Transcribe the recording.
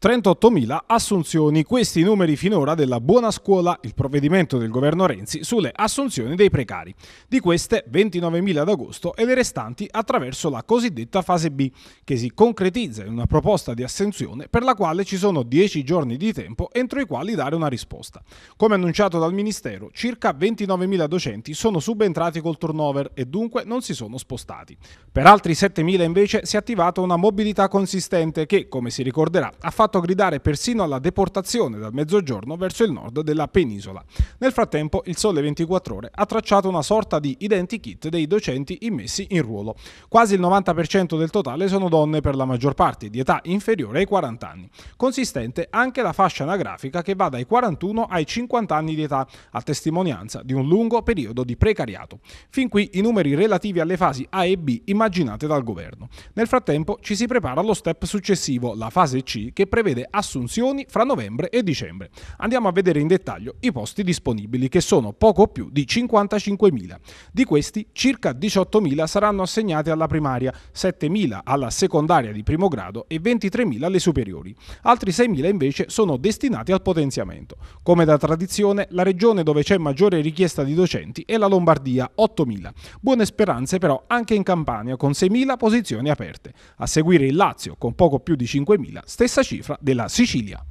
38.000 assunzioni, questi numeri finora della buona scuola, il provvedimento del governo Renzi sulle assunzioni dei precari. Di queste 29.000 ad agosto e le restanti attraverso la cosiddetta fase B, che si concretizza in una proposta di assunzione per la quale ci sono 10 giorni di tempo entro i quali dare una risposta. Come annunciato dal Ministero, circa 29.000 docenti sono subentrati col turnover e dunque non si sono spostati. Per altri 7.000 invece si è attivata una mobilità consistente che, come si ricorderà, ha fatto fatto gridare persino alla deportazione dal mezzogiorno verso il nord della penisola. Nel frattempo il Sole 24 Ore ha tracciato una sorta di identikit dei docenti immessi in ruolo. Quasi il 90% del totale sono donne per la maggior parte, di età inferiore ai 40 anni. Consistente anche la fascia anagrafica che va dai 41 ai 50 anni di età, a testimonianza di un lungo periodo di precariato. Fin qui i numeri relativi alle fasi A e B immaginate dal governo. Nel frattempo ci si prepara allo step successivo, la fase C, che prevede assunzioni fra novembre e dicembre. Andiamo a vedere in dettaglio i posti disponibili, che sono poco più di 55.000. Di questi, circa 18.000 saranno assegnati alla primaria, 7.000 alla secondaria di primo grado e 23.000 alle superiori. Altri 6.000 invece sono destinati al potenziamento. Come da tradizione, la regione dove c'è maggiore richiesta di docenti è la Lombardia, 8.000. Buone speranze però anche in Campania, con 6.000 posizioni aperte. A seguire il Lazio, con poco più di 5.000, stessa cifra della Sicilia.